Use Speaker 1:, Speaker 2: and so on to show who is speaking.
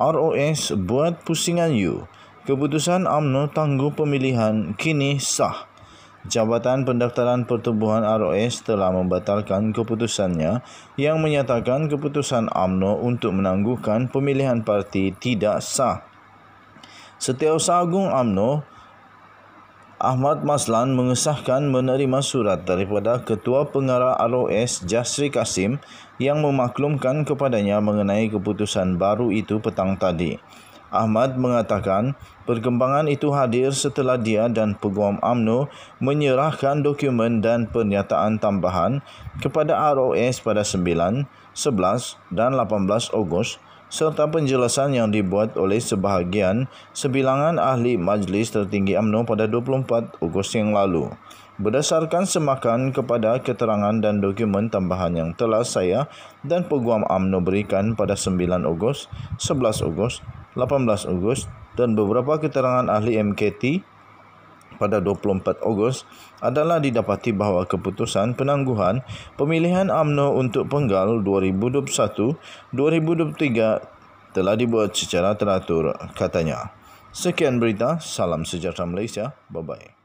Speaker 1: ROS buat pusingan you. Keputusan AMNO tangguh pemilihan kini sah. Jabatan Pendaftaran Pertubuhan ROS telah membatalkan keputusannya yang menyatakan keputusan AMNO untuk menangguhkan pemilihan parti tidak sah. Setiausaha Agung UMNO, Ahmad Maslan mengesahkan menerima surat daripada Ketua Pengarah ROS Jasri Kasim yang memaklumkan kepadanya mengenai keputusan baru itu petang tadi. Ahmad mengatakan Perkembangan itu hadir setelah dia dan Peguam AMNO menyerahkan dokumen dan pernyataan tambahan kepada ROS pada 9, 11 dan 18 Ogos serta penjelasan yang dibuat oleh sebahagian sebilangan ahli Majlis Tertinggi AMNO pada 24 Ogos yang lalu. Berdasarkan semakan kepada keterangan dan dokumen tambahan yang telah saya dan Peguam AMNO berikan pada 9 Ogos, 11 Ogos, 18 Ogos dan beberapa keterangan ahli MKT pada 24 Ogos adalah didapati bahawa keputusan penangguhan pemilihan AMNO untuk penggal 2021-2023 telah dibuat secara teratur, katanya. Sekian berita, salam sejahtera Malaysia, bye-bye.